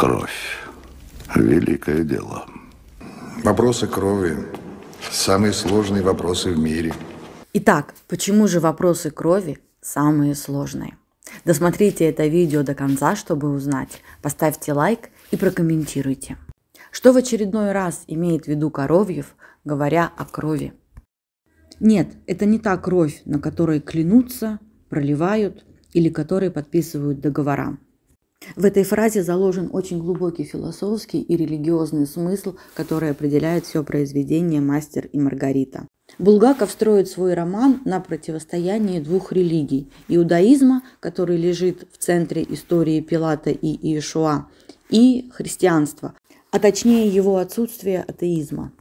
Кровь. Великое дело. Вопросы крови. Самые сложные вопросы в мире. Итак, почему же вопросы крови самые сложные? Досмотрите это видео до конца, чтобы узнать. Поставьте лайк и прокомментируйте. Что в очередной раз имеет в виду Коровьев, говоря о крови? Нет, это не та кровь, на которой клянутся, проливают или которые подписывают договора. В этой фразе заложен очень глубокий философский и религиозный смысл, который определяет все произведение «Мастер и Маргарита». Булгаков строит свой роман на противостоянии двух религий – иудаизма, который лежит в центре истории Пилата и Иешуа, и христианства, а точнее его отсутствие атеизма –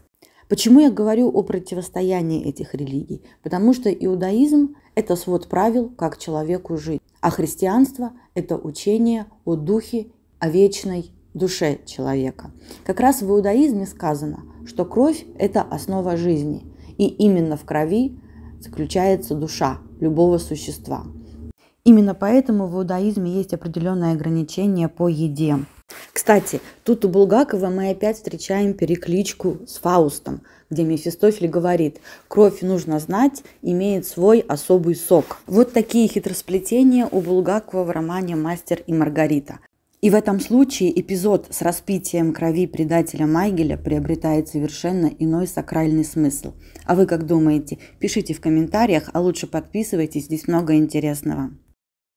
Почему я говорю о противостоянии этих религий? Потому что иудаизм – это свод правил, как человеку жить, а христианство – это учение о духе, о вечной душе человека. Как раз в иудаизме сказано, что кровь – это основа жизни, и именно в крови заключается душа любого существа. Именно поэтому в иудаизме есть определенное ограничение по еде. Кстати, тут у Булгакова мы опять встречаем перекличку с Фаустом, где Мефистофель говорит «Кровь нужно знать, имеет свой особый сок». Вот такие хитросплетения у Булгакова в романе «Мастер и Маргарита». И в этом случае эпизод с распитием крови предателя Майгеля приобретает совершенно иной сакральный смысл. А вы как думаете? Пишите в комментариях, а лучше подписывайтесь, здесь много интересного.